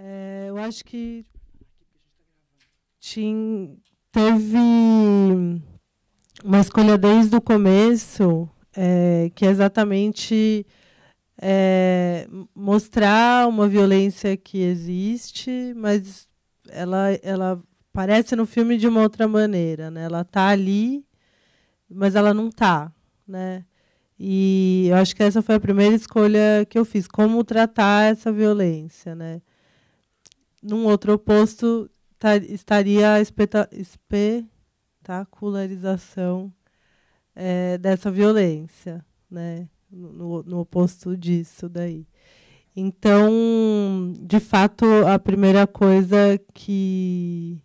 É, eu acho que tinha, teve uma escolha desde o começo é, que é exatamente é, mostrar uma violência que existe, mas ela, ela aparece no filme de uma outra maneira, né? Ela está ali, mas ela não está né? E eu acho que essa foi a primeira escolha que eu fiz, como tratar essa violência, né? num outro oposto tar, estaria a espetacularização é, dessa violência, né? No, no oposto disso daí. Então, de fato, a primeira coisa que,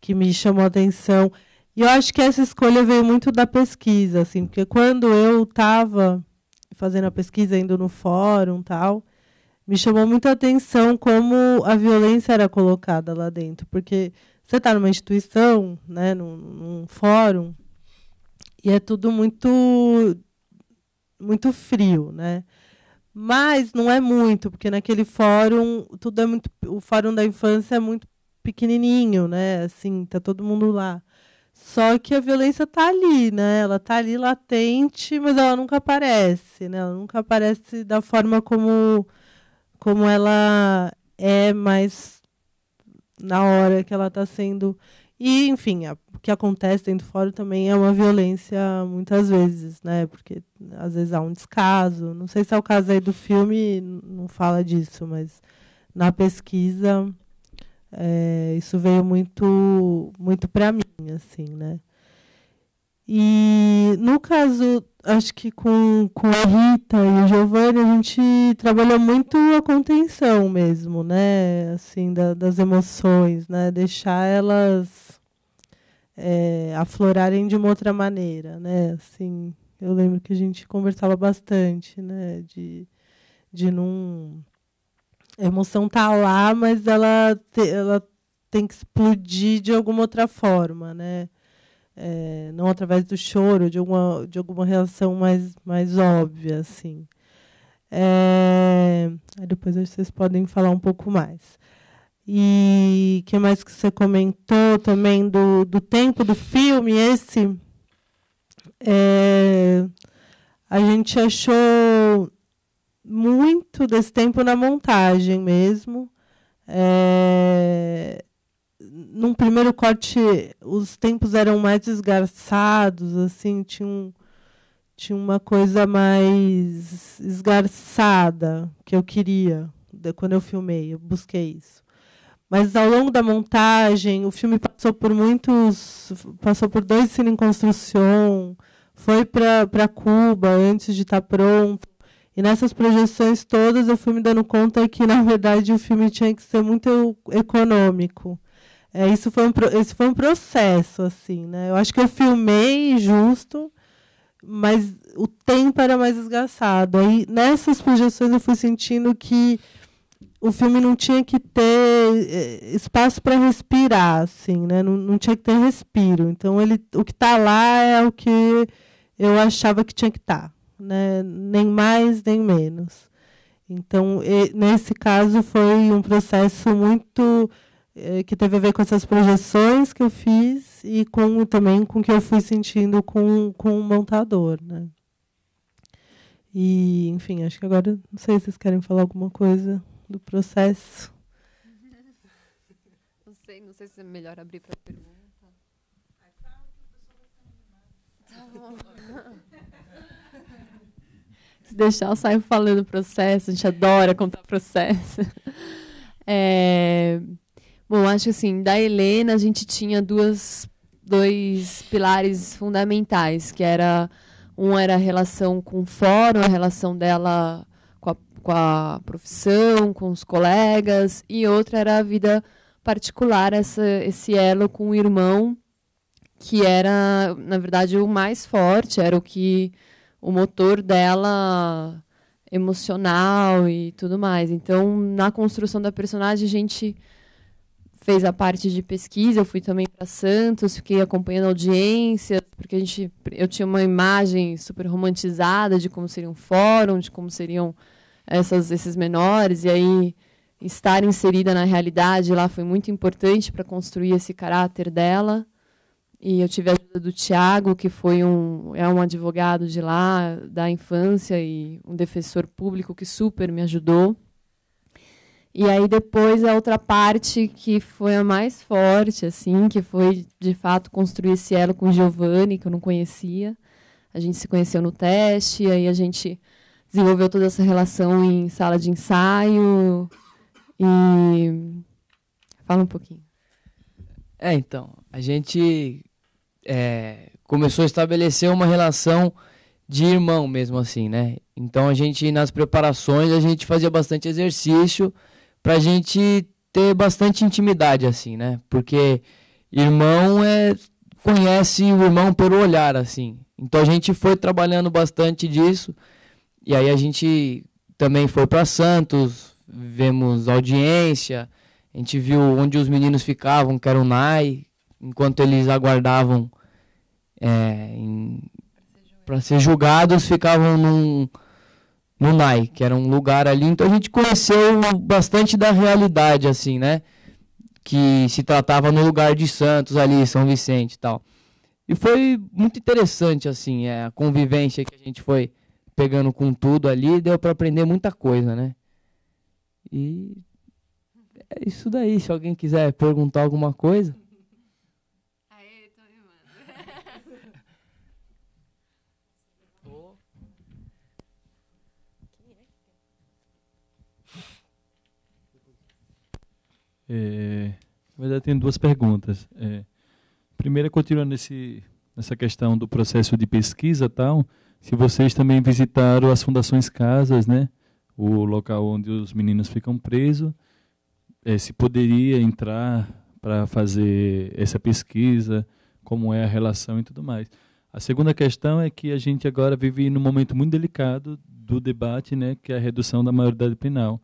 que me chamou a atenção. E eu acho que essa escolha veio muito da pesquisa, assim, porque quando eu estava fazendo a pesquisa, indo no fórum tal, me chamou muita atenção como a violência era colocada lá dentro, porque você está numa instituição, né, num, num, fórum, e é tudo muito muito frio, né? Mas não é muito, porque naquele fórum tudo é muito, o fórum da infância é muito pequenininho, né? Assim, tá todo mundo lá. Só que a violência tá ali, né? Ela tá ali latente, mas ela nunca aparece, né? Ela nunca aparece da forma como como ela é mais na hora que ela está sendo. E, enfim, a, o que acontece dentro do fora também é uma violência muitas vezes, né? Porque às vezes há um descaso. Não sei se é o caso aí do filme, não fala disso, mas na pesquisa é, isso veio muito, muito para mim, assim, né? E no caso, acho que com, com a Rita e o Giovanni, a gente trabalhou muito a contenção mesmo, né? Assim, da, das emoções, né? Deixar elas é, aflorarem de uma outra maneira, né? Assim, eu lembro que a gente conversava bastante, né? De, de não... A emoção tá lá, mas ela, te, ela tem que explodir de alguma outra forma, né? é, não através do choro, de alguma, de alguma reação mais, mais óbvia, assim. É, depois vocês podem falar um pouco mais. E que mais que você comentou também do, do tempo do filme, esse é, a gente achou muito desse tempo na montagem mesmo. É, num primeiro corte os tempos eram mais esgarçados, assim, tinha, um, tinha uma coisa mais esgarçada que eu queria de, quando eu filmei, eu busquei isso. Mas ao longo da montagem, o filme passou por muitos, passou por dois cine em construção, foi para Cuba antes de estar tá pronto. E nessas projeções todas eu fui me dando conta que, na verdade, o filme tinha que ser muito econômico. É, isso foi um, esse foi um processo, assim, né? Eu acho que eu filmei justo, mas o tempo era mais desgastado. Aí, nessas projeções, eu fui sentindo que o filme não tinha que ter é, espaço para respirar, assim, né? Não, não, tinha que ter respiro. Então, ele, o que está lá é o que eu achava que tinha que estar, tá, né? Nem mais, nem menos. Então, e, nesse caso, foi um processo muito eh, que teve a ver com essas projeções que eu fiz e com também com o que eu fui sentindo com, com o montador, né? E, enfim, acho que agora não sei se vocês querem falar alguma coisa do processo. Não sei, não sei se é melhor abrir para pergunta. Tá bom. Se deixar, eu saio falando processo. A gente adora contar processo. É... Bom, acho assim, da Helena a gente tinha duas, dois pilares fundamentais, que era um era a relação com o fórum, a relação dela com a, com a profissão, com os colegas, e outra era a vida particular, essa, esse elo com o irmão, que era, na verdade, o mais forte, era o que o motor dela emocional e tudo mais. Então, na construção da personagem, a gente fez a parte de pesquisa, eu fui também para Santos, fiquei acompanhando audiência porque a gente, eu tinha uma imagem super romantizada de como seria um fórum, de como seriam essas, esses menores, e aí estar inserida na realidade lá foi muito importante para construir esse caráter dela. E eu tive a ajuda do Tiago, que foi um, é um advogado de lá, da infância, e um defensor público que super me ajudou. E aí depois a outra parte que foi a mais forte, assim, que foi de fato construir esse elo com Giovanni, que eu não conhecia. A gente se conheceu no teste, aí a gente desenvolveu toda essa relação em sala de ensaio. E fala um pouquinho. É, então, a gente é, começou a estabelecer uma relação de irmão mesmo assim, né? Então a gente nas preparações a gente fazia bastante exercício pra gente ter bastante intimidade, assim, né? Porque irmão é conhece o irmão pelo olhar, assim. Então a gente foi trabalhando bastante disso. E aí a gente também foi para Santos, vemos audiência, a gente viu onde os meninos ficavam, que era o NAI, enquanto eles aguardavam é, para ser julgados, ficavam num no NAI, que era um lugar ali. Então a gente conheceu bastante da realidade, assim, né? Que se tratava no lugar de Santos ali, São Vicente e tal. E foi muito interessante, assim, é, a convivência que a gente foi pegando com tudo ali, deu para aprender muita coisa, né? E é isso daí. Se alguém quiser perguntar alguma coisa. É, na verdade, tenho duas perguntas. É, primeira, continuando nesse, nessa questão do processo de pesquisa tal, se vocês também visitaram as fundações casas, né? O local onde os meninos ficam presos, é, se poderia entrar para fazer essa pesquisa, como é a relação e tudo mais. A segunda questão é que a gente agora vive num momento muito delicado do debate, né, que é a redução da maioridade penal.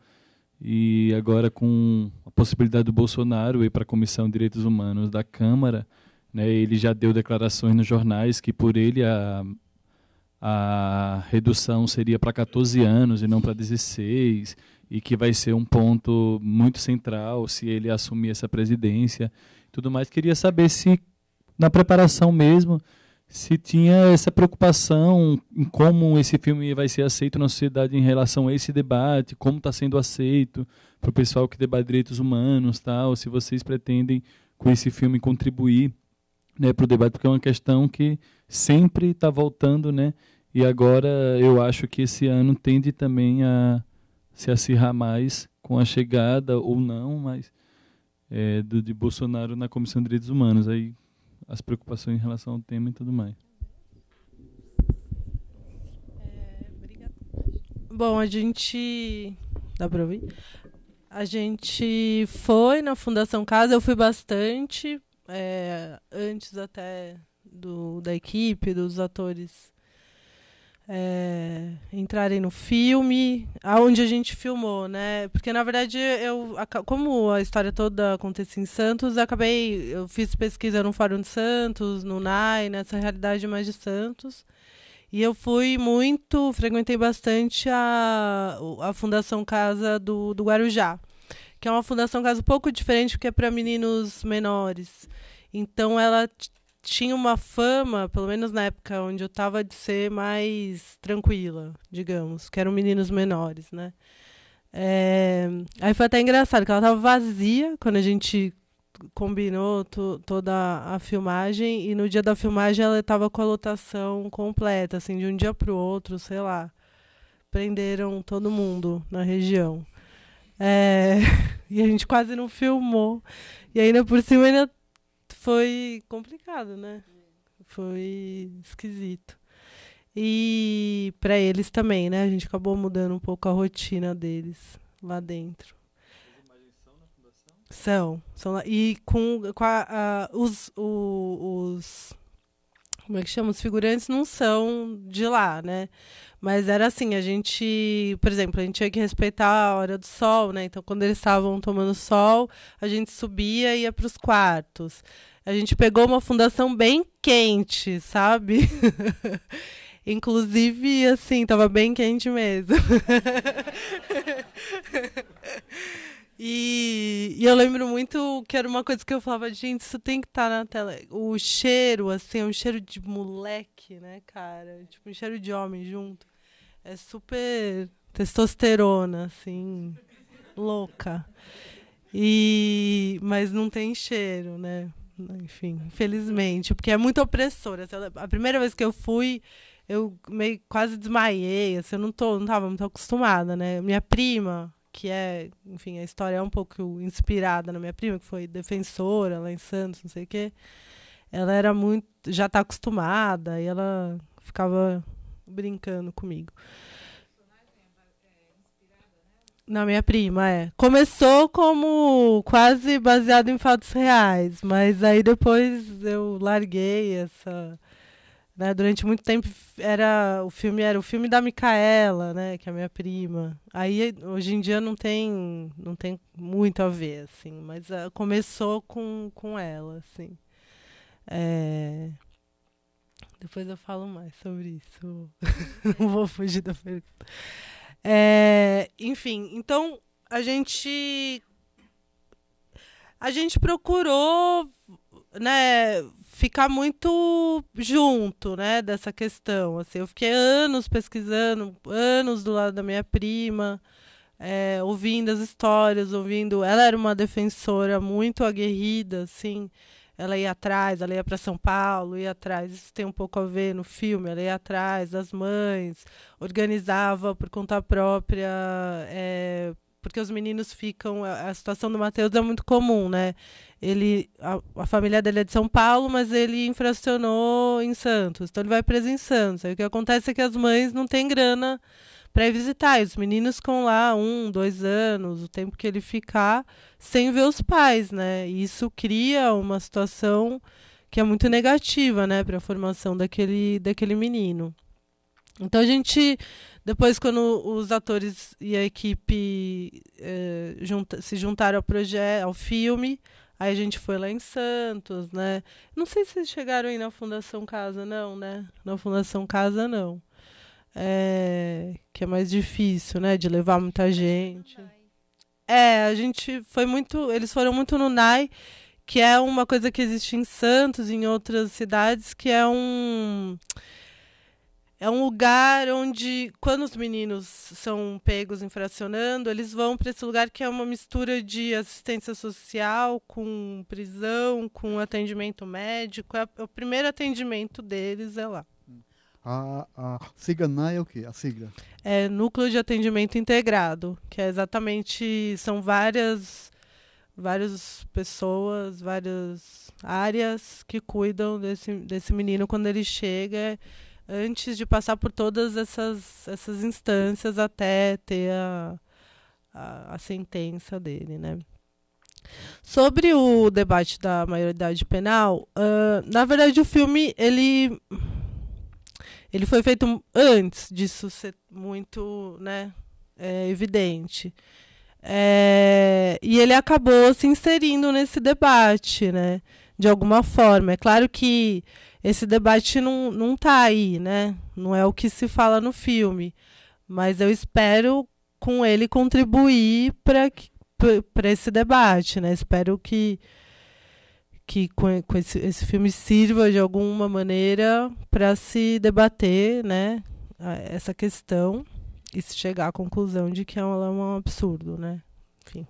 E agora com a possibilidade do Bolsonaro ir para a Comissão de Direitos Humanos da Câmara, né, ele já deu declarações nos jornais que por ele a, a redução seria para 14 anos e não para 16, e que vai ser um ponto muito central se ele assumir essa presidência tudo mais. Queria saber se na preparação mesmo se tinha essa preocupação em como esse filme vai ser aceito na sociedade em relação a esse debate, como está sendo aceito para o pessoal que debate direitos humanos, tal, se vocês pretendem com esse filme contribuir né, para o debate, porque é uma questão que sempre está voltando, né? E agora eu acho que esse ano tende também a se acirrar mais com a chegada ou não, mas é, eh, do, de Bolsonaro na Comissão de Direitos Humanos. Aí as preocupações em relação ao tema e tudo mais. É, Bom, a gente. Dá para ouvir? A gente foi na Fundação Casa, eu fui bastante, é, antes até do, da equipe, dos atores é, entrarem no filme, aonde a gente filmou, né? Porque na verdade eu, como a história toda acontece em Santos, eu acabei, eu fiz pesquisa no Fórum de Santos, no NAI, nessa realidade mais de Santos. E eu fui muito, frequentei bastante a, a Fundação Casa do, do Guarujá, que é uma fundação casa um pouco diferente porque é para meninos menores. Então ela tinha uma fama, pelo menos na época onde eu estava de ser mais tranquila, digamos, que eram meninos menores, né? É... Aí foi até engraçado, que ela estava vazia quando a gente combinou to toda a filmagem, e no dia da filmagem ela estava com a lotação completa, assim, de um dia para o outro, sei lá. Prenderam todo mundo na região. É... E a gente quase não filmou. E ainda por cima ainda foi complicado, né? Foi esquisito. E para eles também, né? A gente acabou mudando um pouco a rotina deles lá dentro. São, são e com, com a, a, os, o, os como é que chama? Os figurantes não são de lá, né? Mas era assim, a gente, por exemplo, a gente tinha que respeitar a hora do sol, né? Então, quando eles estavam tomando sol, a gente subia e ia para os quartos. A gente pegou uma fundação bem quente, sabe? Inclusive, assim, tava bem quente mesmo. E, e, eu lembro muito que era uma coisa que eu falava, gente, isso tem que estar tá na tela. O cheiro, assim, é um cheiro de moleque, né, cara? Tipo, um cheiro de homem junto. É super testosterona, assim, louca. E, mas não tem cheiro, né? Enfim, infelizmente, porque é muito opressora. Assim, a primeira vez que eu fui, eu meio quase desmaiei, assim, eu não, tô, não tava muito acostumada, né? Minha prima, que é, enfim, a história é um pouco inspirada na minha prima, que foi defensora lá em Santos, não sei o quê. Ela era muito, já está acostumada e ela ficava brincando comigo. Na minha prima, é. Começou como quase baseado em fatos reais, mas aí depois eu larguei essa né? Durante muito tempo era o filme era o filme da Micaela, né, que é a minha prima. Aí hoje em dia não tem não tem muito a ver assim, mas uh, começou com, com ela assim. É... Depois eu falo mais sobre isso. não vou fugir da pergunta. É... enfim, então a gente a gente procurou né, ficar muito junto, né, dessa questão. Assim, eu fiquei anos pesquisando, anos do lado da minha prima, é, ouvindo as histórias, ouvindo. Ela era uma defensora muito aguerrida, assim. Ela ia atrás, ela ia para São Paulo, ia atrás. Isso tem um pouco a ver no filme. Ela ia atrás das mães, organizava por conta própria é, porque os meninos ficam. A, a situação do Matheus é muito comum, né? Ele, a, a, família dele é de São Paulo, mas ele infracionou em Santos. Então ele vai preso em Santos. Aí o que acontece é que as mães não têm grana para visitar. E os meninos com lá um, dois anos, o tempo que ele ficar sem ver os pais, né? E isso cria uma situação que é muito negativa, né, para a formação daquele, daquele menino. Então a gente depois, quando os atores e a equipe eh, junta, se juntaram ao projeto, ao filme, aí a gente foi lá em Santos, né? Não sei se chegaram aí na Fundação Casa, não, né? Na Fundação Casa, não. É, que é mais difícil, né? De levar muita gente. É, a gente foi muito. Eles foram muito no NAI, que é uma coisa que existe em Santos, em outras cidades, que é um é um lugar onde, quando os meninos são pegos infracionando, eles vão para esse lugar que é uma mistura de assistência social com prisão, com atendimento médico. É o primeiro atendimento deles é lá. A, a sigla NAI é o quê? A sigla? É Núcleo de Atendimento Integrado, que é exatamente. São várias, várias pessoas, várias áreas que cuidam desse, desse menino quando ele chega antes de passar por todas essas, essas instâncias até ter a, a, a sentença dele, né? Sobre o debate da maioridade penal, uh, na verdade o filme ele ele foi feito antes disso ser muito né, é, evidente. É, e ele acabou se inserindo nesse debate, né? De alguma forma. É claro que esse debate não, não tá aí, né? Não é o que se fala no filme. Mas eu espero com ele contribuir para esse debate, né? Espero que, que com, com esse, esse filme sirva de alguma maneira para se debater, né? Essa questão e se chegar à conclusão de que ela é, é um absurdo, né? Enfim.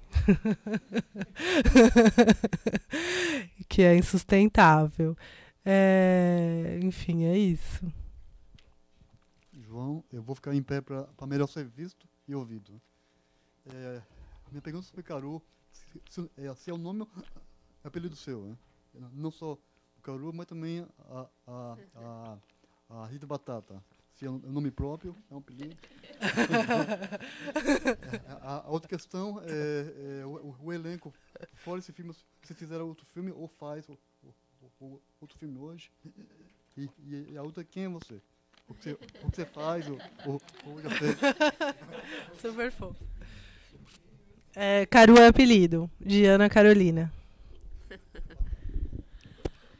que é insustentável. É, enfim, é isso. João, eu vou ficar em pé para melhor ser visto e ouvido. É, minha pergunta sobre Caru, se, se, é, se é o nome é apelido seu, né? Não só o Caru, mas também a, a, a, a Rita Batata. Se é um nome próprio, é um apelido. a, a, outra questão é, é o, o, elenco. Fora esse filme, se fizer outro filme, ou faz, ou, ou, ou outro filme hoje. E, e, a outra, é quem é você? O que você, o que você faz? o o ou já fez? Super fofo. É, Caru é apelido, Diana Carolina.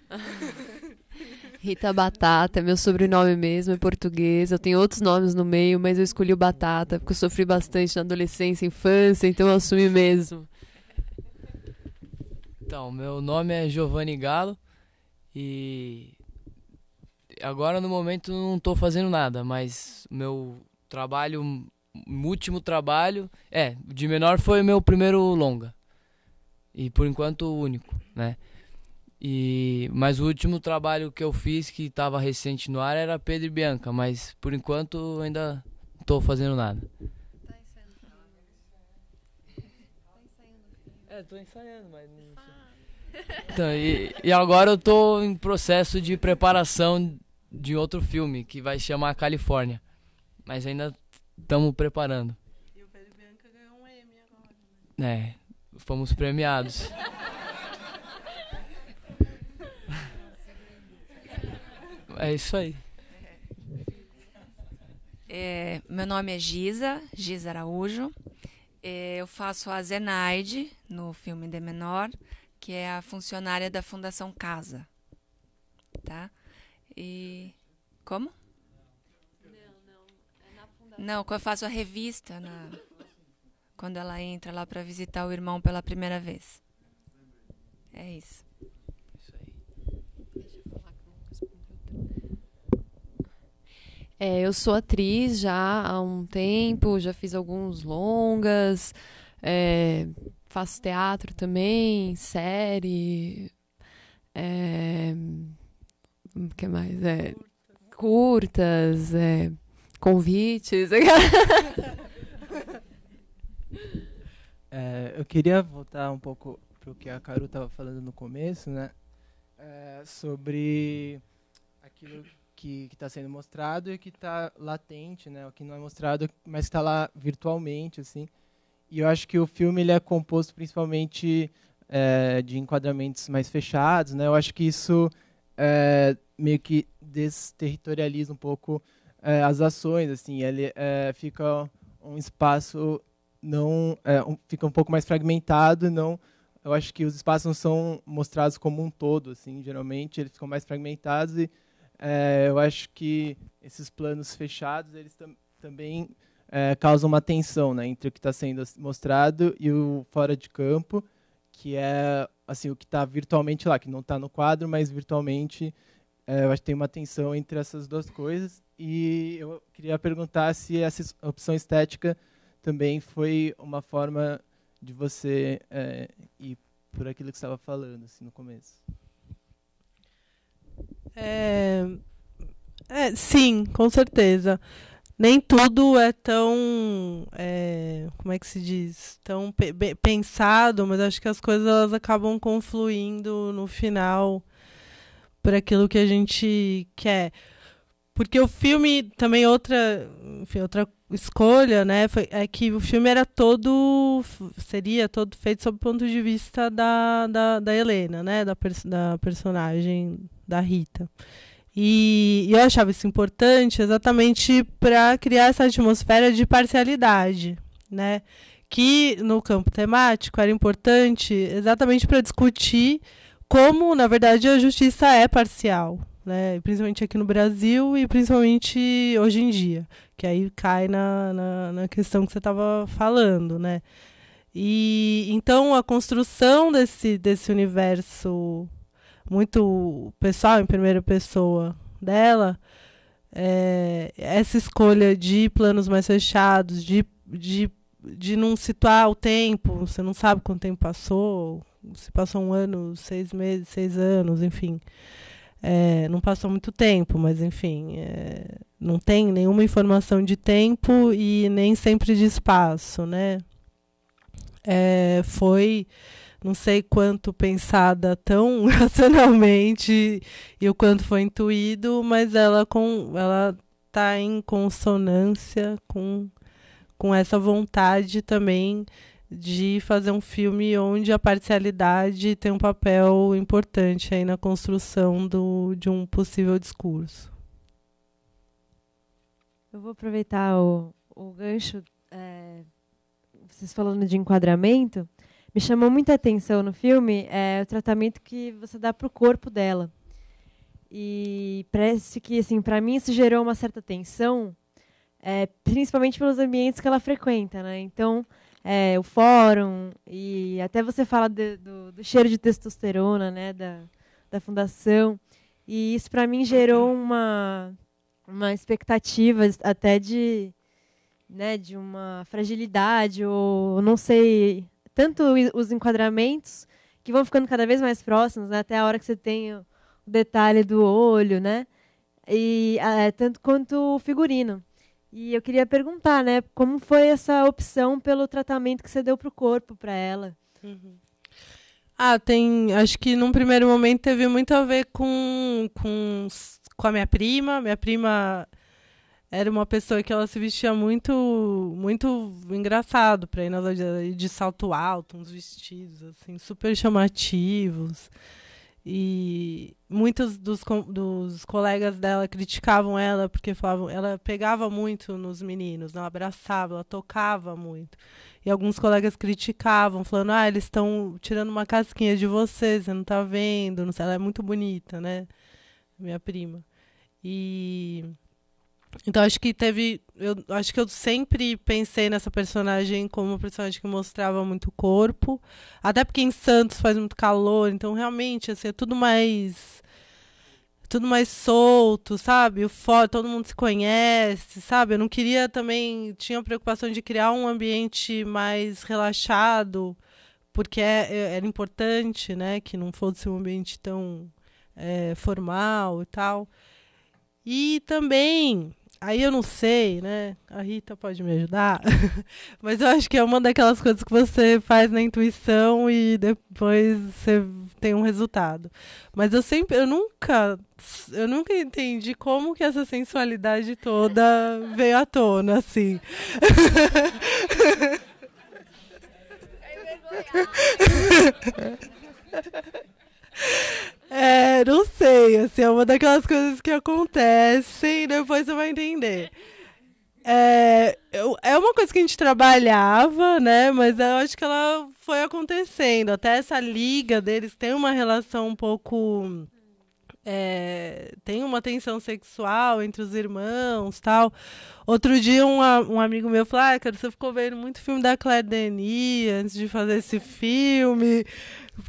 Rita Batata, é meu sobrenome mesmo, é português. Eu tenho outros nomes no meio, mas eu escolhi o Batata, porque eu sofri bastante na adolescência, infância, então eu assumi mesmo. Então, meu nome é Giovanni Galo, e agora no momento não estou fazendo nada, mas meu trabalho, último trabalho, é, de menor foi o meu primeiro longa. E por enquanto o único, né? E mas o último trabalho que eu fiz que estava recente no ar era Pedro e Bianca, mas por enquanto ainda estou fazendo nada. está ensaiando. Tá ensaiando. Né? É, tô ensaiando, mas não sei. Então, e, e agora eu tô em processo de preparação de outro filme que vai chamar Califórnia. Mas ainda estamos preparando. E o Pedro Bianca ganhou um Emmy agora. Né? É, fomos premiados. é isso aí. É, meu nome é Giza, Giza Araújo. É, eu faço a Zenaide no filme D Menor que é a funcionária da Fundação Casa. Tá? E. Como? Não, é eu faço a revista na... quando ela entra lá para visitar o irmão pela primeira vez. É isso. É, eu sou atriz já há um tempo, já fiz alguns longas, é, faço teatro também, série. É, o que mais? É, curtas, é, convites. É, eu queria voltar um pouco para o que a Caru estava falando no começo, né? É, sobre aquilo que está sendo mostrado e que está latente, né? O que não é mostrado, mas está lá virtualmente, assim. E eu acho que o filme ele é composto principalmente é, de enquadramentos mais fechados, né? Eu acho que isso é, meio que desterritorializa um pouco é, as ações, assim, ele é, fica um espaço não é, um, fica um pouco mais fragmentado, não. Eu acho que os espaços não são mostrados como um todo, assim, geralmente eles ficam mais fragmentados e é, eu acho que esses planos fechados eles tam também é, causa uma tensão né, entre o que está sendo mostrado e o fora de campo, que é assim o que está virtualmente lá, que não está no quadro, mas virtualmente é, eu acho que tem uma tensão entre essas duas coisas. E eu queria perguntar se essa opção estética também foi uma forma de você é, ir por aquilo que estava falando assim, no começo. É, é, sim, com certeza nem tudo é tão. É, como é que se diz? Tão pe pensado, mas acho que as coisas elas acabam confluindo no final para aquilo que a gente quer. Porque o filme, também outra, enfim, outra escolha, né, foi, é que o filme era todo, seria todo feito sob o ponto de vista da, da, da Helena, né, da, da personagem da Rita. E, e eu achava isso importante exatamente para criar essa atmosfera de parcialidade, né? Que no campo temático era importante exatamente para discutir como, na verdade, a justiça é parcial, né? principalmente aqui no Brasil e principalmente hoje em dia, que aí cai na, na, na questão que você estava falando, né? E então a construção desse, desse universo muito pessoal em primeira pessoa dela, é, essa escolha de planos mais fechados, de, de, de não situar o tempo, você não sabe quanto tempo passou, se passou um ano, seis meses, seis anos, enfim. É, não passou muito tempo, mas enfim, é, não tem nenhuma informação de tempo e nem sempre de espaço, né? É, foi não sei quanto pensada tão racionalmente e o quanto foi intuído, mas ela com ela está em consonância com com essa vontade também de fazer um filme onde a parcialidade tem um papel importante aí na construção do, de um possível discurso. Eu vou aproveitar o, o gancho, é, vocês falando de enquadramento, me chamou muita atenção no filme é o tratamento que você dá para o corpo dela. E parece que, assim, para mim isso gerou uma certa tensão, é, principalmente pelos ambientes que ela frequenta, né? Então, é, o fórum e até você fala de, do, do, cheiro de testosterona, né? Da, da fundação. E isso para mim gerou uhum. uma uma expectativa até de né, de uma fragilidade ou não sei tanto os enquadramentos que vão ficando cada vez mais próximos, né? até a hora que você tem o detalhe do olho, né? E é, tanto quanto o figurino. E eu queria perguntar, né, como foi essa opção pelo tratamento que você deu para o corpo para ela? Uhum. Ah, tem. Acho que num primeiro momento teve muito a ver com, com, com a minha prima. Minha prima era uma pessoa que ela se vestia muito muito engraçado para ir na loja de salto alto, uns vestidos assim super chamativos. E muitos dos, dos colegas dela criticavam ela porque falavam, ela pegava muito nos meninos, ela abraçava, ela tocava muito. E alguns colegas criticavam, falando: "Ah, eles estão tirando uma casquinha de você, você não está vendo, não sei, ela é muito bonita, né? Minha prima". E então acho que teve. Eu acho que eu sempre pensei nessa personagem como uma personagem que mostrava muito corpo. Até porque em Santos faz muito calor, então realmente assim, é tudo mais. Tudo mais solto, sabe? O fora, todo mundo se conhece, sabe? Eu não queria também. Tinha a preocupação de criar um ambiente mais relaxado, porque é, é era importante, né? Que não fosse um ambiente tão é, formal e tal. E também Aí eu não sei, né? A Rita pode me ajudar. Mas eu acho que é uma daquelas coisas que você faz na intuição e depois você tem um resultado. Mas eu sempre, eu nunca, eu nunca entendi como que essa sensualidade toda veio à tona assim. É É, não sei, assim, é uma daquelas coisas que acontecem e depois você vai entender. É, é uma coisa que a gente trabalhava, né? Mas eu acho que ela foi acontecendo. Até essa liga deles tem uma relação um pouco. É, tem uma tensão sexual entre os irmãos tal. Outro dia um, um amigo meu falou, ah, cara, você ficou vendo muito filme da Claire Denis antes de fazer esse filme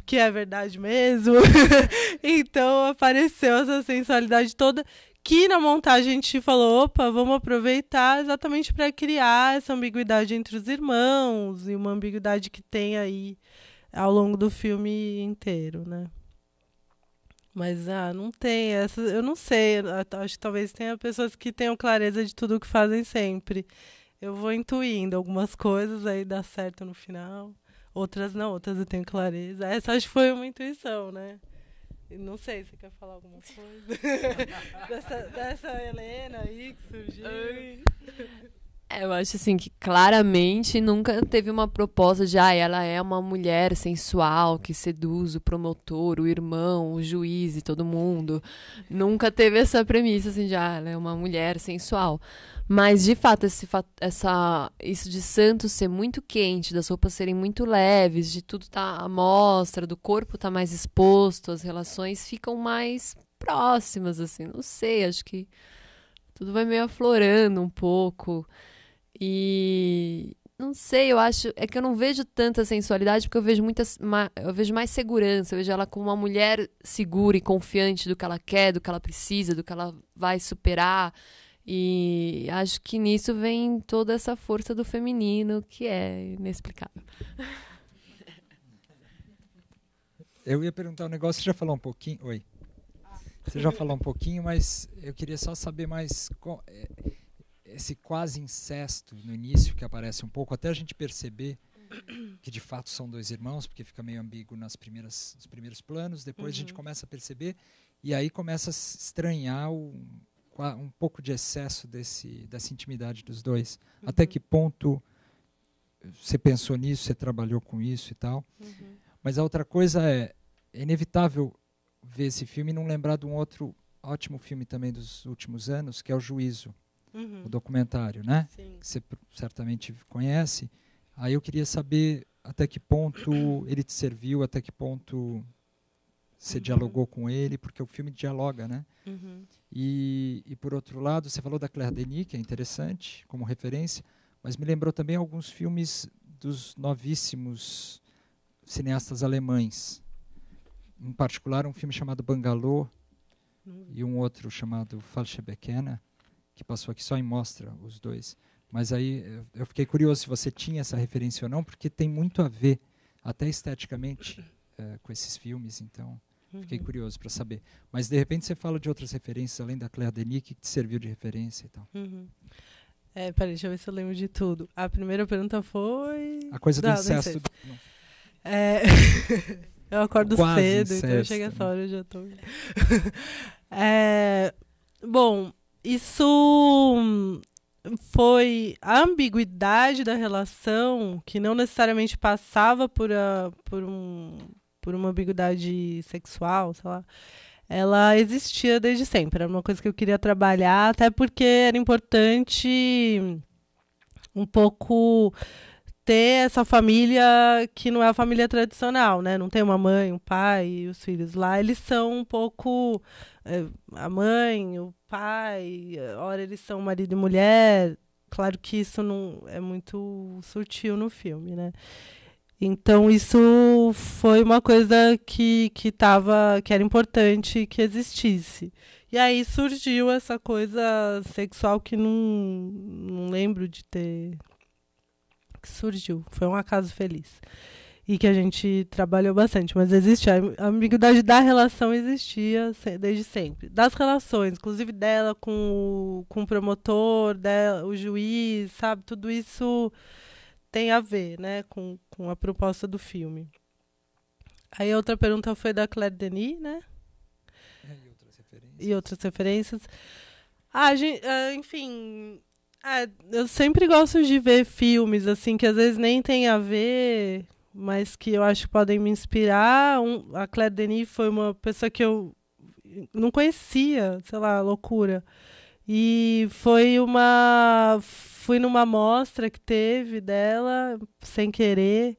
que é verdade mesmo. então apareceu essa sensualidade toda que na montagem a gente falou, opa, vamos aproveitar exatamente para criar essa ambiguidade entre os irmãos e uma ambiguidade que tem aí ao longo do filme inteiro, né? Mas ah, não tem essa, eu não sei, acho que talvez tenha pessoas que tenham clareza de tudo o que fazem sempre. Eu vou intuindo algumas coisas aí dá certo no final outras não, outras eu tenho clareza. Essa acho que foi uma intuição, né? Não sei, você quer falar alguma coisa? dessa, dessa Helena aí que surgiu. Ai. É, eu acho assim que claramente nunca teve uma proposta de ah, ela é uma mulher sensual que seduz o promotor, o irmão, o juiz e todo mundo. Nunca teve essa premissa assim de ah, ela é uma mulher sensual. Mas, de fato, esse, essa, isso de Santos ser muito quente, das roupas serem muito leves, de tudo tá à mostra, do corpo tá mais exposto, as relações ficam mais próximas, assim. Não sei, acho que tudo vai meio aflorando um pouco. E não sei, eu acho. É que eu não vejo tanta sensualidade, porque eu vejo muita. Eu vejo mais segurança. Eu vejo ela como uma mulher segura e confiante do que ela quer, do que ela precisa, do que ela vai superar. E acho que nisso vem toda essa força do feminino que é inexplicável. Eu ia perguntar um negócio, você já falou um pouquinho. Oi. Você já falou um pouquinho, mas eu queria só saber mais é, esse quase incesto no início que aparece um pouco, até a gente perceber que de fato são dois irmãos, porque fica meio ambíguo nas primeiras, nos primeiros planos, depois uhum. a gente uhum. começa a perceber e aí começa a estranhar o, um pouco de excesso desse, dessa intimidade dos dois. Uhum. Até que ponto você pensou nisso, você trabalhou com isso e tal. Uhum. Mas a outra coisa é, é inevitável ver esse filme e não lembrar de um outro ótimo filme também dos últimos anos, que é O Juízo, uhum. o documentário, né? Sim. Que você certamente conhece. Aí eu queria saber até que ponto ele te serviu, até que ponto você uhum. dialogou com ele, porque o filme dialoga, né? Uhum. E, e, por outro lado, você falou da Claire Denis, que é interessante como referência, mas me lembrou também alguns filmes dos novíssimos cineastas alemães. Em particular, um filme chamado Bangalô uhum. e um outro chamado Falsche Bequena, que passou aqui só em mostra, os dois. Mas aí eu fiquei curioso se você tinha essa referência ou não, porque tem muito a ver, até esteticamente, eh, com esses filmes, então uhum. fiquei curioso para saber. Mas de repente você fala de outras referências além da Claire Denis que te serviu de referência e tal. Uhum. É, peraí, deixa eu ver se eu lembro de tudo. A primeira pergunta foi. A coisa do Não, incesto. É... eu acordo Quase cedo, então incesto, então chega né? essa hora eu já tô. é... Bom, isso foi a ambiguidade da relação que não necessariamente passava por, a, por um, por uma ambiguidade sexual, sei lá, ela existia desde sempre. Era uma coisa que eu queria trabalhar, até porque era importante um pouco ter essa família que não é a família tradicional, né? Não tem uma mãe, um pai e os filhos lá. Eles são um pouco é, a mãe, o pai, ora eles são marido e mulher. Claro que isso não é muito sutil no filme, né? Então isso foi uma coisa que que tava, que era importante que existisse. E aí surgiu essa coisa sexual que não, não lembro de ter que surgiu. Foi um acaso feliz. E que a gente trabalhou bastante, mas existe a ambiguidade da relação existia desde sempre. Das relações, inclusive dela com o, com o promotor, dela, o juiz, sabe? Tudo isso tem a ver né, com, com a proposta do filme. Aí a outra pergunta foi da Claire Denis, né? É, e outras referências. E outras referências. Ah, gente, ah, enfim, ah, eu sempre gosto de ver filmes, assim, que às vezes nem tem a ver, mas que eu acho que podem me inspirar. Um, a Claire Denis foi uma pessoa que eu não conhecia, sei lá, loucura. E foi uma fui numa amostra que teve dela, sem querer.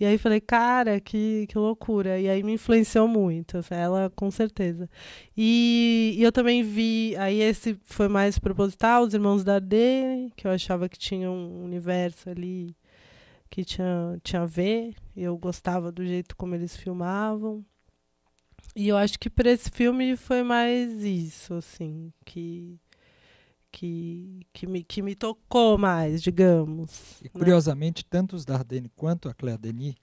E aí falei, cara, que, que loucura. E aí me influenciou muito, assim, ela com certeza. E, e eu também vi, aí esse foi mais proposital, os Irmãos da D, que eu achava que tinha um universo ali que tinha, tinha a ver. Eu gostava do jeito como eles filmavam. E eu acho que para esse filme foi mais isso, assim, que que, que, me, que me tocou mais, digamos. E né? curiosamente, né? tanto os Dardenne quanto a Claire Denis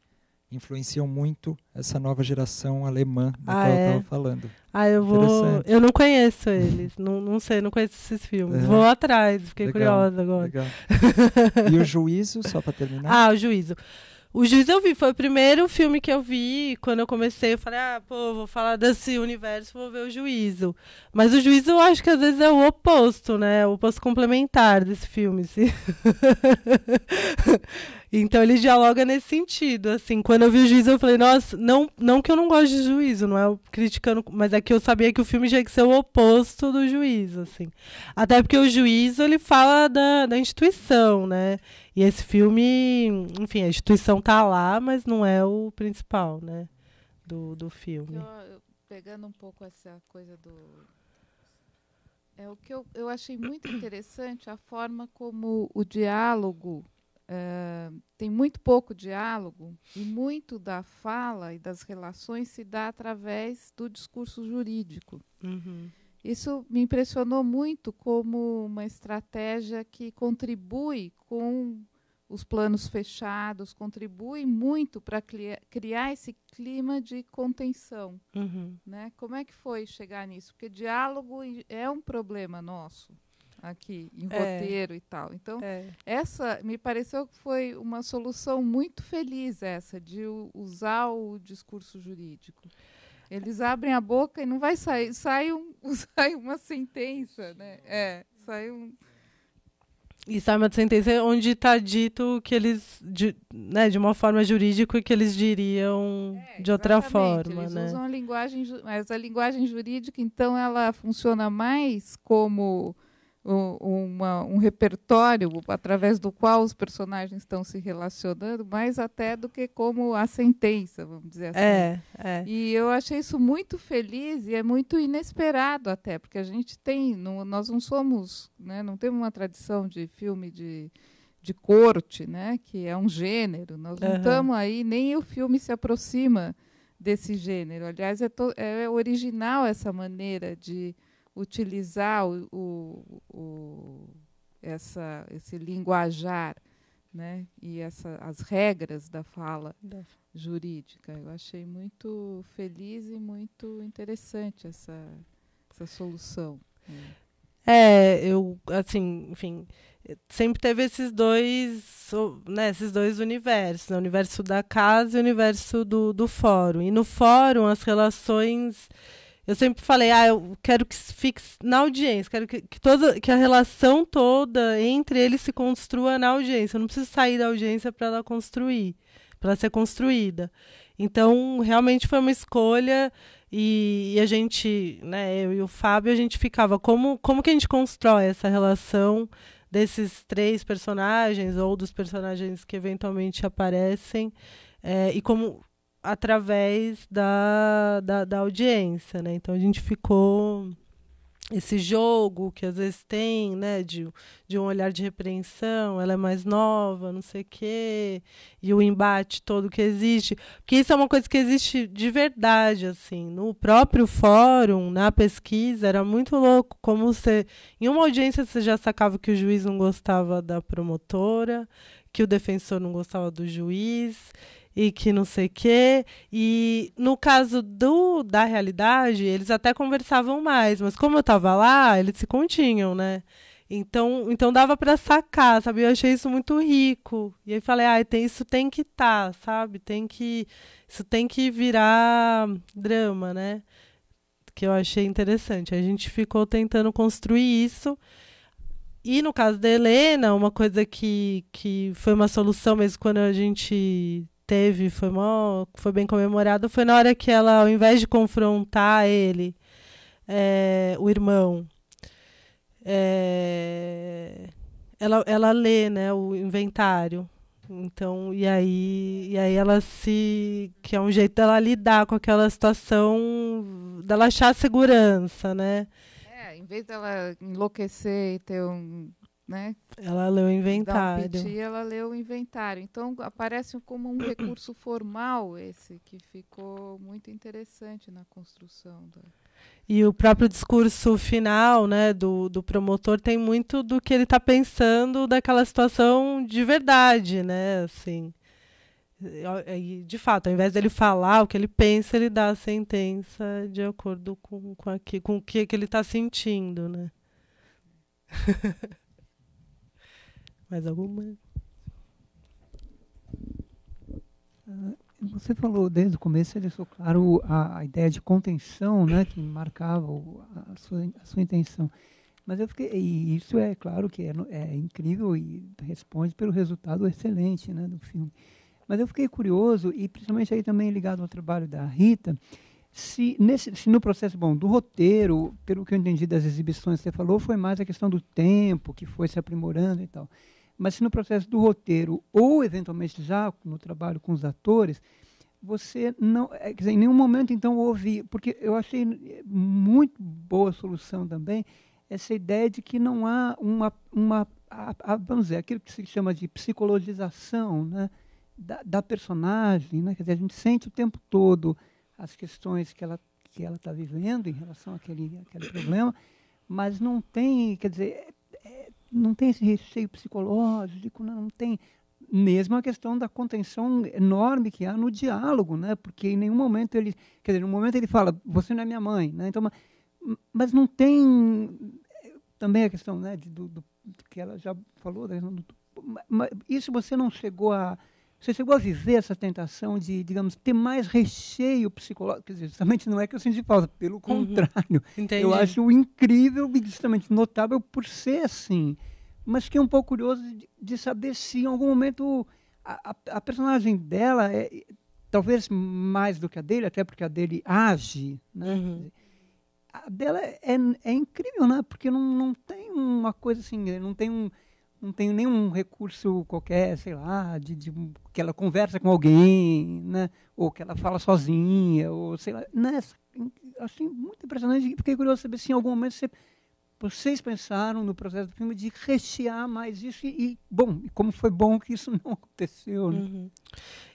influenciam muito essa nova geração alemã da ah, qual é? eu estava falando. Ah, eu vou. Eu não conheço eles, não, não sei, não conheço esses filmes. É. Vou atrás, fiquei legal, curiosa agora. e o juízo, só para terminar? Ah, o juízo. O Juiz eu vi, foi o primeiro filme que eu vi. Quando eu comecei, eu falei, ah, pô, vou falar desse universo, vou ver o Juízo. Mas o Juízo eu acho que às vezes é o oposto, né? O oposto complementar desse filme. Assim. Então ele dialoga nesse sentido, assim. Quando eu vi o juízo, eu falei, nossa, não, não que eu não gosto de juízo, não é criticando, mas é que eu sabia que o filme tinha que ser o oposto do juízo, assim. Até porque o juízo, ele fala da, da instituição, né? E esse filme, enfim, a instituição tá lá, mas não é o principal, né? Do, do filme. Eu, pegando um pouco essa coisa do, é o que eu, eu achei muito interessante a forma como o diálogo ah, tem muito pouco diálogo e muito da fala e das relações se dá através do discurso jurídico. Uhum. Isso me impressionou muito como uma estratégia que contribui com os planos fechados, contribui muito para criar esse clima de contenção. Uhum. Né? Como é que foi chegar nisso? Porque diálogo é um problema nosso aqui em é. roteiro e tal. Então, é. essa me pareceu que foi uma solução muito feliz essa de usar o discurso jurídico. Eles abrem a boca e não vai sair, sai, um, sai uma sentença, né? É, sai um e sai uma sentença onde está dito que eles, de, né, de uma forma jurídica, que eles diriam é, de outra forma. Eles né? usam a linguagem, mas a linguagem jurídica, então, ela funciona mais como uma, um repertório através do qual os personagens estão se relacionando, mais até do que como a sentença, vamos dizer assim. É, é. E eu achei isso muito feliz e é muito inesperado até, porque a gente tem, não, nós não somos, né, não temos uma tradição de filme de, de corte, né, que é um gênero, nós não estamos uhum. aí, nem o filme se aproxima desse gênero. Aliás, é, to, é original essa maneira de utilizar o, o, o, essa, esse linguajar né? e essa, as regras da fala jurídica. Eu achei muito feliz e muito interessante essa, essa solução. Né. É, eu, assim, enfim, sempre teve esses dois, né, esses dois universos, né, o universo da casa e o universo do, do fórum. E no fórum, as relações eu sempre falei, ah, eu quero que fique na audiência, quero que, que, toda, que a relação toda entre eles se construa na audiência. Eu não preciso sair da audiência para ela construir, para ser construída. Então, realmente foi uma escolha e, e, a gente, né, eu e o Fábio, a gente ficava como como que a gente constrói essa relação desses três personagens ou dos personagens que eventualmente aparecem é, e como através da, da, da audiência, né? Então a gente ficou esse jogo que às vezes tem, né, de, de um olhar de repreensão, ela é mais nova, não sei o quê, e o embate todo que existe, porque isso é uma coisa que existe de verdade, assim, no próprio fórum, na pesquisa, era muito louco como você, em uma audiência você já sacava que o juiz não gostava da promotora, que o defensor não gostava do juiz, e que não sei o quê. E no caso do da realidade, eles até conversavam mais, mas como eu estava lá, eles se continham, né? Então, então dava para sacar, sabe? Eu achei isso muito rico. E aí falei, ah, tem, isso tem que estar, tá, sabe? Tem que isso tem que virar drama, né? Que eu achei interessante. A gente ficou tentando construir isso. E no caso da Helena, uma coisa que, que foi uma solução mesmo quando a gente teve, foi mó, foi bem comemorado, foi na hora que ela, ao invés de confrontar ele, é, o irmão, é, ela, ela lê né, o inventário. Então, e aí, e aí ela se. que é um jeito dela lidar com aquela situação, dela achar segurança, né? É, em vez dela enlouquecer e ter um, né? Ela leu o inventário. Da ela leu o inventário. Então, aparece como um recurso formal esse, que ficou muito interessante na construção. Da... E o próprio discurso final né, do, do promotor tem muito do que ele está pensando daquela situação de verdade, né? Assim. E, de fato, ao invés dele falar o que ele pensa, ele dá a sentença de acordo com, com, aqui, com o que, que ele está sentindo, né? Mais alguma? Ah, você falou desde o começo, deixou claro a, a ideia de contenção, né, que marcava o, a, sua, a, sua, intenção. Mas eu fiquei, e isso é claro que é, é, incrível e responde pelo resultado excelente, né, do filme. Mas eu fiquei curioso e principalmente aí também ligado ao trabalho da Rita, se, nesse, se no processo bom do roteiro, pelo que eu entendi das exibições que você falou, foi mais a questão do tempo que foi se aprimorando e tal. Mas se no processo do roteiro ou eventualmente já no trabalho com os atores, você não, eh, quer dizer, em nenhum momento então houve, porque eu achei eh, muito boa solução também essa ideia de que não há uma, uma a, a, vamos dizer, aquilo que se chama de psicologização, né? Da, da, personagem, né? Quer dizer, a gente sente o tempo todo as questões que ela que ela está vivendo em relação àquele, àquele problema, mas não tem, quer dizer, não tem esse receio psicológico, né? não tem. Mesmo a questão da contenção enorme que há no diálogo, né? porque em nenhum momento ele. Quer dizer, no momento ele fala, você não é minha mãe. Né? Então, mas não tem. Eh, também a questão né, de, do, do que ela já falou, isso você não chegou a, você chegou a viver essa tentação de, digamos, ter mais recheio psicológico? Quer dizer, justamente não é que eu senti falta, pelo uhum. contrário. Uhum. Eu acho incrível e justamente notável por ser assim. Mas fiquei um pouco curioso de, de saber se em algum momento a, a, a personagem dela, é, talvez mais do que a dele, até porque a dele age, né? Uhum. A dela é, é, é incrível, né? Porque não, não tem uma coisa assim, não tem um não tenho nenhum recurso qualquer, sei lá, de, de, que ela conversa com alguém, né? Ou que ela fala sozinha, ou sei lá. Nessa, assim, muito impressionante. E fiquei curioso saber se em algum momento você, vocês pensaram no processo do filme de rechear mais isso e, e bom, e como foi bom que isso não aconteceu, né? uhum.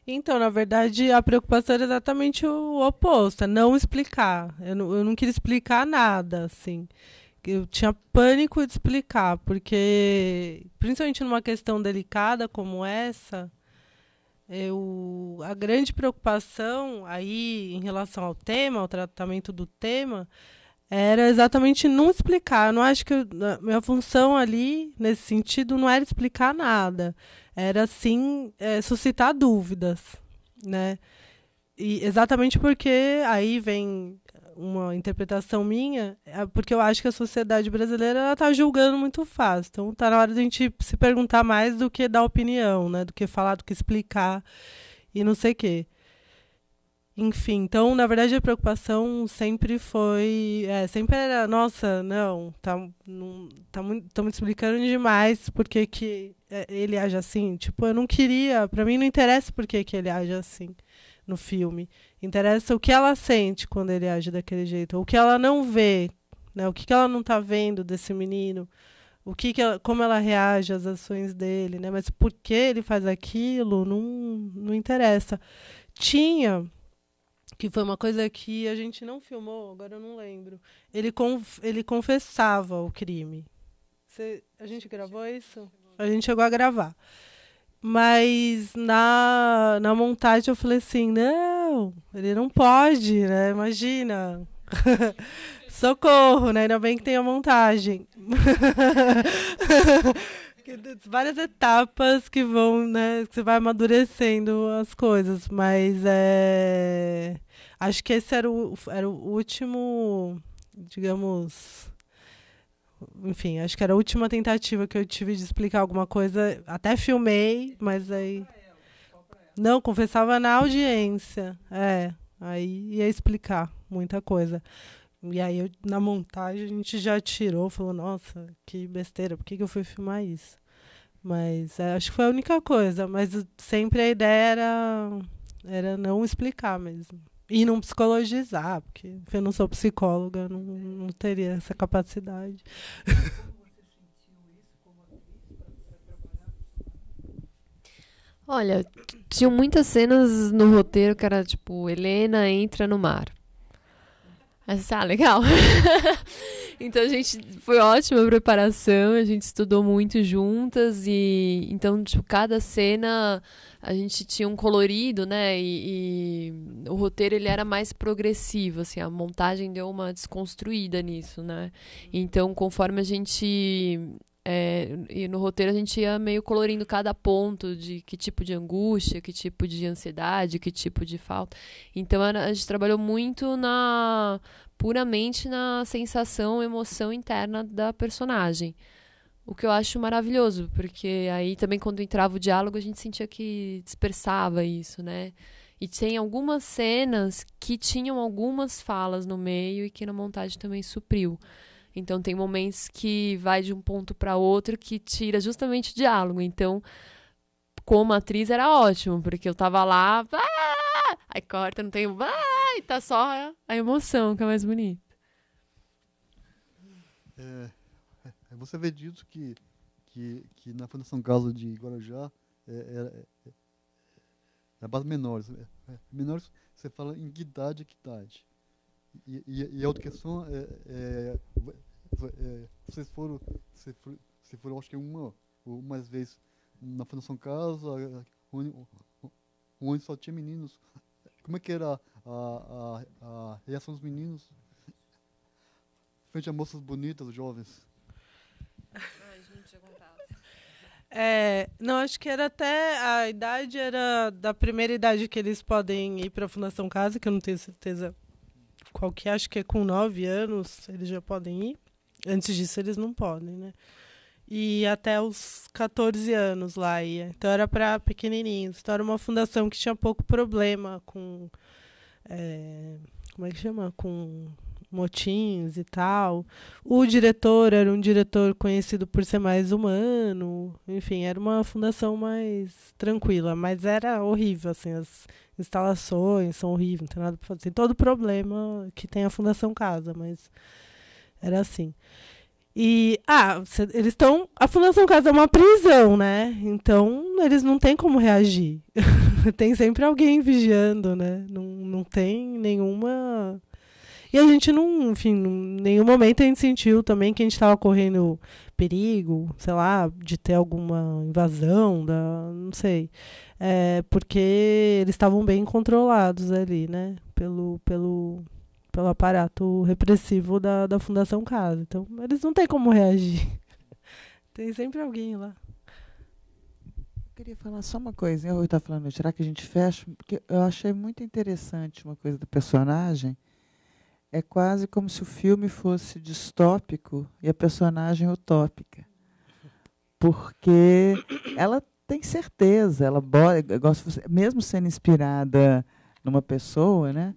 Então, na verdade, a preocupação era exatamente o oposto, é não explicar. Eu não, eu não queria explicar nada, assim eu tinha pânico de explicar, porque, principalmente numa questão delicada como essa, eu, a grande preocupação aí em relação ao tema, ao tratamento do tema, era exatamente não explicar. Eu não acho que minha função ali, nesse sentido, não era explicar nada, era sim é, suscitar dúvidas, né? E exatamente porque aí vem uma interpretação minha, é porque eu acho que a sociedade brasileira está julgando muito fácil. Então está na hora de a gente se perguntar mais do que dar opinião, né? do que falar, do que explicar e não sei o quê. Enfim, então, na verdade, a preocupação sempre foi. É, sempre era, nossa, não, tá, não, tá muito, estamos explicando demais porque que é, ele age assim. Tipo, eu não queria, para mim não interessa por que ele age assim no filme. Interessa o que ela sente quando ele age daquele jeito, o que ela não vê, né? O que, que ela não está vendo desse menino, o que, que ela, como ela reage às ações dele, né? Mas por que ele faz aquilo não, não interessa. Tinha que foi uma coisa que a gente não filmou, agora eu não lembro. Ele, conf, ele confessava o crime. a gente gravou isso? A gente chegou a gravar. Mas na, na montagem eu falei assim: não, ele não pode, né? Imagina. Socorro, né? Ainda bem que tem a montagem. Várias etapas que vão, né? Que você vai amadurecendo as coisas, mas é. Acho que esse era o, era o último, digamos, enfim, acho que era a última tentativa que eu tive de explicar alguma coisa. Até filmei, mas aí. Não, confessava na audiência. É, aí ia explicar muita coisa. E aí, eu, na montagem, a gente já tirou, falou: nossa, que besteira, por que, que eu fui filmar isso? Mas é, acho que foi a única coisa. Mas sempre a ideia era, era não explicar mesmo e não psicologizar, porque eu não sou psicóloga, não, não teria essa capacidade. Olha, tinham muitas cenas no roteiro que era tipo, Helena entra no mar. Aí você, ah, legal. Então a gente foi ótima a preparação, a gente estudou muito juntas e então tipo, cada cena a gente tinha um colorido, né? E, e, o roteiro ele era mais progressivo, assim, a montagem deu uma desconstruída nisso, né? Então conforme a gente é, e no roteiro a gente ia meio colorindo cada ponto de que tipo de angústia, que tipo de ansiedade, que tipo de falta. Então a gente trabalhou muito na puramente na sensação, emoção interna da personagem. O que eu acho maravilhoso, porque aí também quando entrava o diálogo a gente sentia que dispersava isso, né? E tem algumas cenas que tinham algumas falas no meio e que na montagem também supriu. Então tem momentos que vai de um ponto para outro que tira justamente o diálogo. Então, como atriz era ótimo, porque eu tava lá, ah! ah! Aí corta, não tem o, vai, tá só a emoção que é mais bonita. É, é você vê dito que, que, que na Fundação casa de Guarujá é, é, é, é base menor é, menor você fala em que idade, que idade. E, e, e a outra questão é, é, é vocês foram, se foram, foram, acho que uma ou mais vezes na Fundação Casa, onde só tinha meninos. Como é que era a, a, a reação dos meninos? Frente a moças bonitas, jovens. gente, é, não, acho que era até. A idade era da primeira idade que eles podem ir para a Fundação Casa, que eu não tenho certeza qual que é, acho que é com nove anos eles já podem ir. Antes disso, eles não podem, né? e até os 14 anos lá ia. Então era para pequenininhos. Então era uma fundação que tinha pouco problema com é, como é que chama? Com motins e tal. O diretor era um diretor conhecido por ser mais humano. Enfim, era uma fundação mais tranquila, mas era horrível assim, as instalações são horríveis, não tem nada para fazer. Tem todo problema que tem a Fundação Casa, mas era assim. E, ah, eles estão. A Fundação Casa é uma prisão, né? Então, eles não têm como reagir. tem sempre alguém vigiando, né? Não, não tem nenhuma. E a gente não, enfim, em nenhum momento a gente sentiu também que a gente estava correndo perigo, sei lá, de ter alguma invasão, da, não sei. É, porque eles estavam bem controlados ali, né? Pelo, pelo pelo aparato repressivo da, da Fundação Casa. Então, eles não têm como reagir. Tem sempre alguém lá. Eu queria falar só uma coisa. Eu estava tá falando, será que a gente fecha? Porque eu achei muito interessante uma coisa do personagem. É quase como se o filme fosse distópico e a personagem utópica. Porque ela tem certeza, ela bora, mesmo sendo inspirada numa pessoa, né?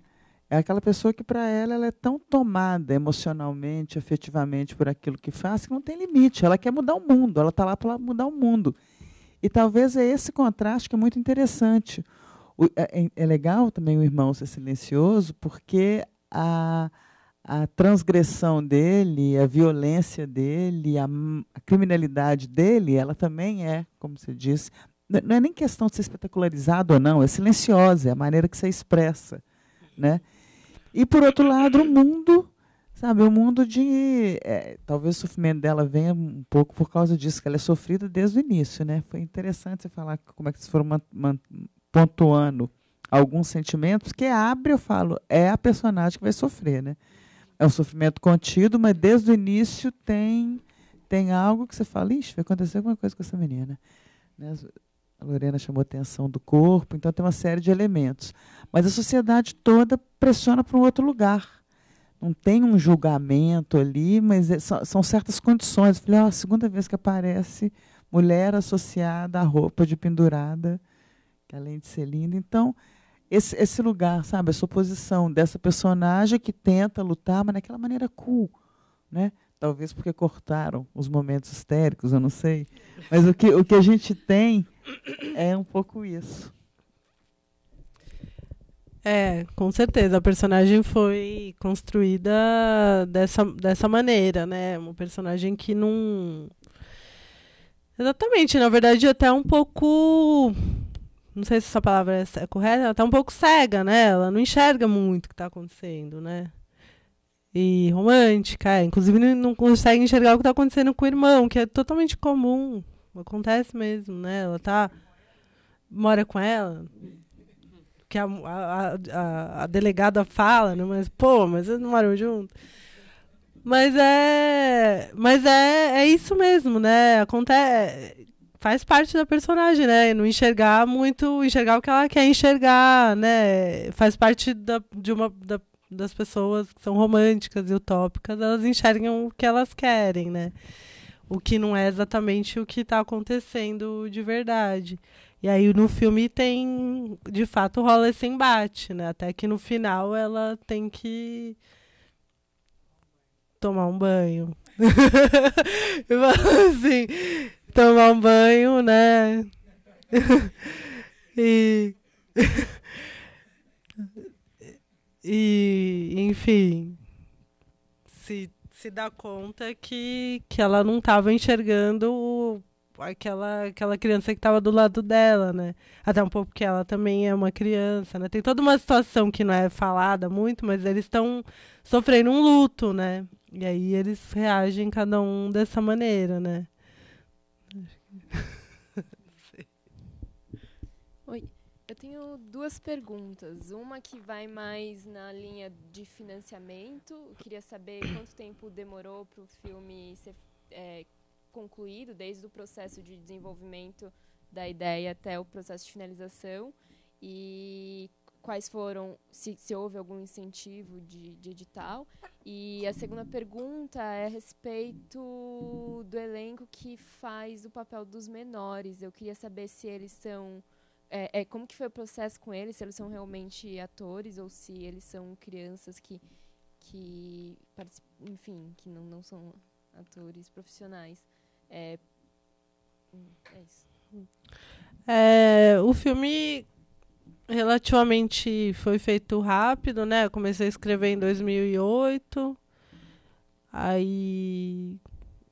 É aquela pessoa que, para ela, ela é tão tomada emocionalmente, afetivamente por aquilo que faz, que não tem limite. Ela quer mudar o mundo, ela está lá para mudar o mundo. E talvez é esse contraste que é muito interessante. O, é, é, é, legal também o irmão ser silencioso, porque a, a transgressão dele, a violência dele, a, a criminalidade dele, ela também é, como você disse, não é nem questão de ser espetacularizado ou não, é silenciosa, é a maneira que você expressa. Né? E por outro lado, o mundo, sabe, o mundo de. É, talvez o sofrimento dela venha um pouco por causa disso, que ela é sofrida desde o início, né? Foi interessante você falar como é que vocês foram pontuando alguns sentimentos, que abre, eu falo, é a personagem que vai sofrer, né? É um sofrimento contido, mas desde o início tem tem algo que você fala, ixi, vai acontecer alguma coisa com essa menina. Né? A Lorena chamou atenção do corpo, então tem uma série de elementos. Mas a sociedade toda pressiona para um outro lugar não tem um julgamento ali, mas é, são, são, certas condições. Eu falei, ó, segunda vez que aparece mulher associada à roupa de pendurada, que além de ser linda. Então, esse, esse lugar, sabe, essa oposição dessa personagem que tenta lutar, mas naquela maneira cool, né? Talvez porque cortaram os momentos histéricos, eu não sei. Mas o que, o que a gente tem é um pouco isso. É, com certeza. A personagem foi construída dessa, dessa maneira, né? Uma personagem que não. Exatamente, na verdade, até um pouco. Não sei se essa palavra é, é correta, ela tá um pouco cega, né? Ela não enxerga muito o que está acontecendo, né? E romântica, é. inclusive não consegue enxergar o que está acontecendo com o irmão, que é totalmente comum Acontece mesmo, né? Ela tá. Mora com ela. Que a, a, a, a delegada fala, né? Mas, pô, mas vocês não moram junto. Mas é. Mas é, é isso mesmo, né? Acontece. Faz parte da personagem, né? Não enxergar muito, enxergar o que ela quer enxergar, né? Faz parte da, de uma, da, das pessoas que são românticas e utópicas, elas enxergam o que elas querem, né? o que não é exatamente o que está acontecendo de verdade. E aí no filme tem, de fato, rola esse embate, né? Até que no final ela tem que tomar um banho. assim, tomar um banho, né? e e enfim, se se dá conta que, que ela não estava enxergando aquela, aquela criança que estava do lado dela, né? Até um pouco porque ela também é uma criança, né? Tem toda uma situação que não é falada muito, mas eles estão sofrendo um luto, né? E aí eles reagem cada um dessa maneira, né? Acho que... duas perguntas. Uma que vai mais na linha de financiamento. Eu queria saber quanto tempo demorou para o filme ser é, concluído, desde o processo de desenvolvimento da ideia até o processo de finalização. E quais foram, se, se houve algum incentivo de, de edital. E a segunda pergunta é a respeito do elenco que faz o papel dos menores. Eu queria saber se eles são é, é, como que foi o processo com eles, se eles são realmente atores ou se eles são crianças que, que enfim, que não, não são atores profissionais. É, hum, é isso. É, o filme relativamente foi feito rápido, né? Eu comecei a escrever em 2008. Aí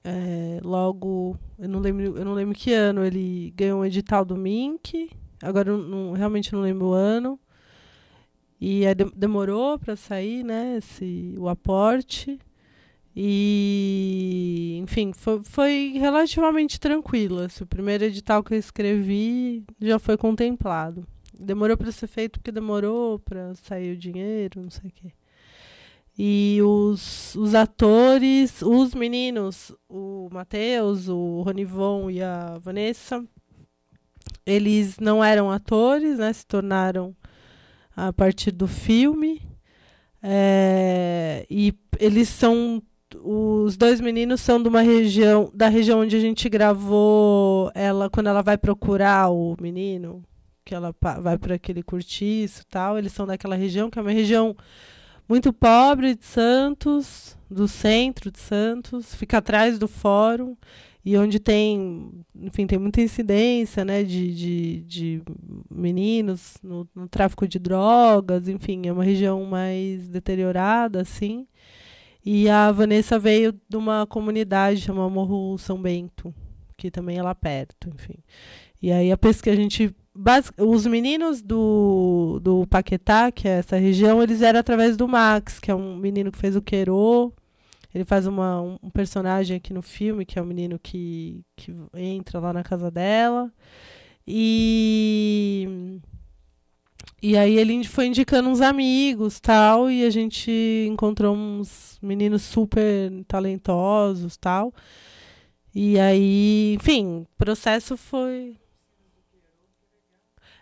é, logo, eu não lembro, eu não lembro que ano ele ganhou um edital do Mink. Agora, não, realmente não lembro o ano. E é, demorou para sair né, esse, o aporte. E, enfim, foi, foi relativamente tranquilo. Esse, assim. o primeiro edital que eu escrevi já foi contemplado. Demorou para ser feito porque demorou para sair o dinheiro, não sei o quê. E os, os atores, os meninos, o Matheus, o Ronivon e a Vanessa, eles não eram atores, né? Se tornaram a partir do filme. É, e eles são os dois meninos são de uma região da região onde a gente gravou ela quando ela vai procurar o menino que ela vai para aquele cortiço tal eles são daquela região que é uma região muito pobre de Santos do centro de Santos fica atrás do fórum e onde tem, enfim, tem muita incidência né, de, de, de meninos no, no, tráfico de drogas, enfim, é uma região mais deteriorada, assim. E a Vanessa veio de uma comunidade chamada Morro São Bento, que também é lá perto, enfim. E aí a pesquisa, a gente os meninos do, do Paquetá, que é essa região, eles eram através do Max, que é um menino que fez o Querô, ele faz uma, um personagem aqui no filme, que é o um menino que, que entra lá na casa dela. E. E aí ele foi indicando uns amigos tal, e a gente encontrou uns meninos super talentosos tal. E aí, enfim, o processo foi.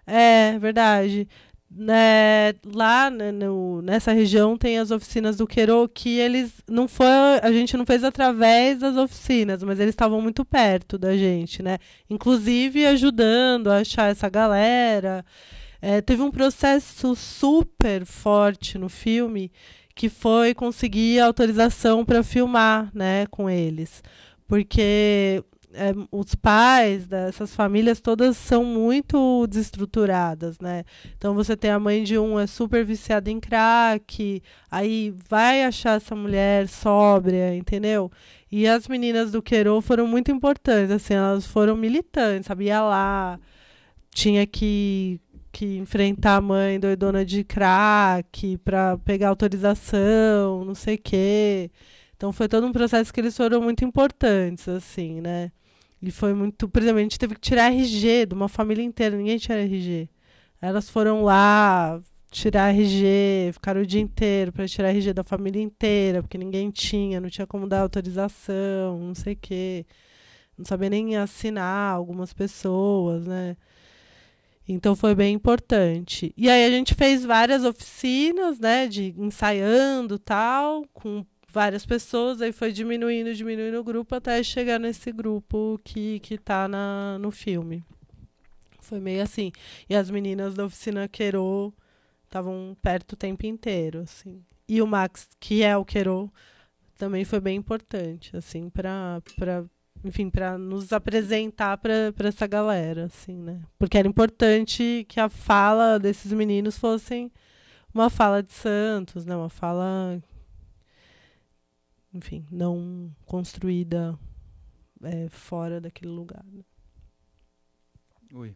É, verdade né, lá né, no, nessa região tem as oficinas do Quero que eles não foi a gente não fez através das oficinas mas eles estavam muito perto da gente né inclusive ajudando a achar essa galera é, teve um processo super forte no filme que foi conseguir autorização para filmar né com eles porque é, os pais dessas famílias todas são muito desestruturadas, né? Então você tem a mãe de um é super viciada em crack, aí vai achar essa mulher sóbria, entendeu? E as meninas do Quero foram muito importantes, assim, elas foram militantes, sabia lá, tinha que que enfrentar a mãe doidona de crack para pegar autorização, não sei o quê. Então foi todo um processo que eles foram muito importantes, assim, né? E foi muito. Por exemplo, a gente teve que tirar RG de uma família inteira, ninguém tira RG. Elas foram lá tirar RG, ficaram o dia inteiro para tirar RG da família inteira, porque ninguém tinha, não tinha como dar autorização, não sei o quê. Não sabia nem assinar algumas pessoas, né? Então foi bem importante. E aí a gente fez várias oficinas, né, de ensaiando tal, com várias pessoas, aí foi diminuindo, diminuindo o grupo até chegar nesse grupo que, que tá na, no filme. Foi meio assim. E as meninas da oficina Querô estavam perto o tempo inteiro, assim. E o Max, que é o Querô, também foi bem importante, assim, para enfim, para nos apresentar para essa galera, assim, né? Porque era importante que a fala desses meninos fossem uma fala de Santos, né? Uma fala enfim, não construída é, fora daquele lugar. Né? Oi.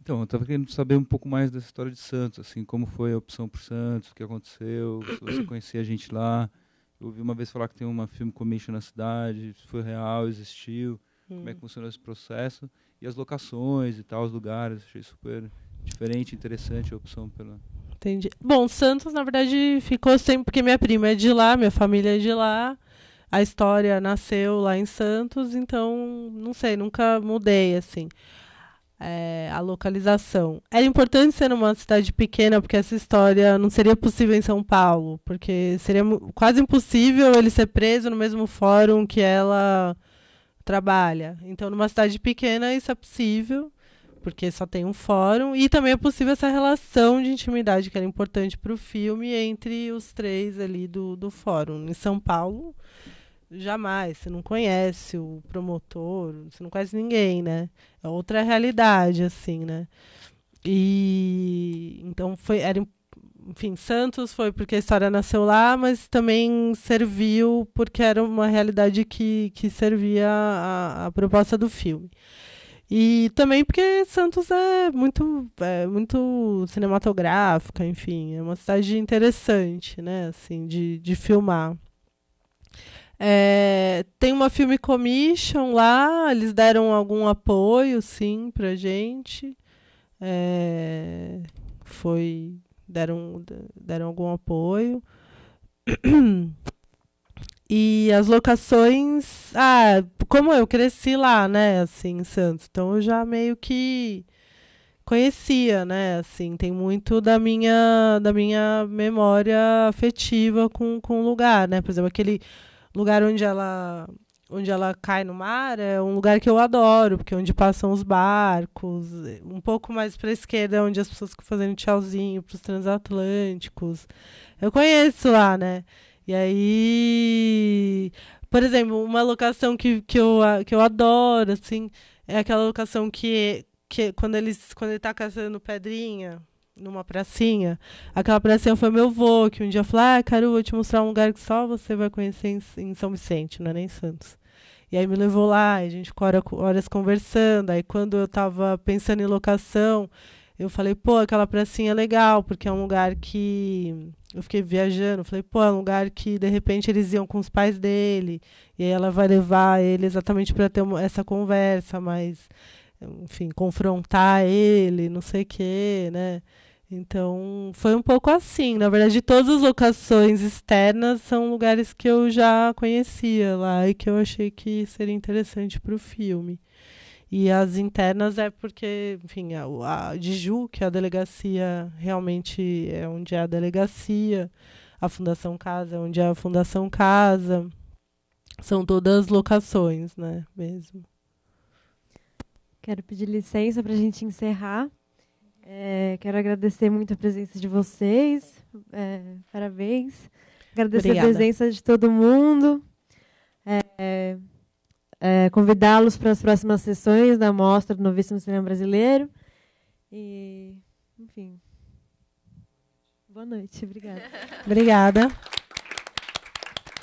Então, eu estava querendo saber um pouco mais dessa história de Santos, assim, como foi a opção por Santos, o que aconteceu, se você conhecia a gente lá. Eu ouvi uma vez falar que tem uma film commission na cidade, se foi real, existiu, hum. como é que hum. funcionou esse processo, e as locações e tal, os lugares, achei super diferente, interessante a opção pela Entendi. Bom, Santos, na verdade, ficou sempre porque minha prima é de lá, minha família é de lá. A história nasceu lá em Santos, então, não sei, nunca mudei, assim, é, a localização. Era importante ser numa cidade pequena, porque essa história não seria possível em São Paulo, porque seria quase impossível ele ser preso no mesmo fórum que ela trabalha. Então, numa cidade pequena, isso é possível porque só tem um fórum. E também é possível essa relação de intimidade que era importante para o filme entre os três ali do, do fórum. Em São Paulo, jamais. Você não conhece o promotor, você não conhece ninguém, né? É outra realidade, assim, né? E então foi. Era, enfim, Santos foi porque a história nasceu lá, mas também serviu porque era uma realidade que, que servia a, a proposta do filme. E também porque Santos é muito, é muito cinematográfica, enfim, é uma cidade interessante, né, assim, de, de filmar. É, tem uma filme commission lá, eles deram algum apoio, sim, pra gente. É, foi deram deram algum apoio. E as locações, ah, como eu cresci lá, né, assim, em Santos, então eu já meio que conhecia, né, assim, tem muito da minha da minha memória afetiva com, com o lugar, né? Por exemplo, aquele lugar onde ela onde ela cai no mar é um lugar que eu adoro, porque é onde passam os barcos, um pouco mais para a esquerda é onde as pessoas ficam fazendo tchauzinho para os transatlânticos. Eu conheço lá, né? E aí, por exemplo, uma locação que, que, eu, que eu adoro, assim, é aquela locação que, que quando, eles, quando ele tá caçando pedrinha numa pracinha, aquela pracinha foi meu vô, que um dia falou, ah, cara, eu vou te mostrar um lugar que só você vai conhecer em, em São Vicente, não é nem em Santos. E aí me levou lá, a gente ficou horas conversando. Aí quando eu estava pensando em locação, eu falei, pô, aquela pracinha é legal, porque é um lugar que eu fiquei viajando, falei, pô, é um lugar que de repente eles iam com os pais dele, e aí ela vai levar ele exatamente para ter uma, essa conversa, mas enfim, confrontar ele, não sei o quê, né? Então, foi um pouco assim. Na verdade, todas as locações externas são lugares que eu já conhecia lá e que eu achei que seria interessante para o filme. E as internas é porque, enfim, a, a de Ju, que é a delegacia realmente é onde é a delegacia, a Fundação Casa é onde é a Fundação Casa. São todas locações, né, mesmo. Quero pedir licença para a gente encerrar. É, quero agradecer muito a presença de vocês. É, parabéns. Agradecer Obrigada. a presença de todo mundo. É, é, convidá-los para as próximas sessões da mostra do Novíssimo Cinema Brasileiro. E, enfim. Boa noite, obrigada.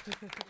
obrigada.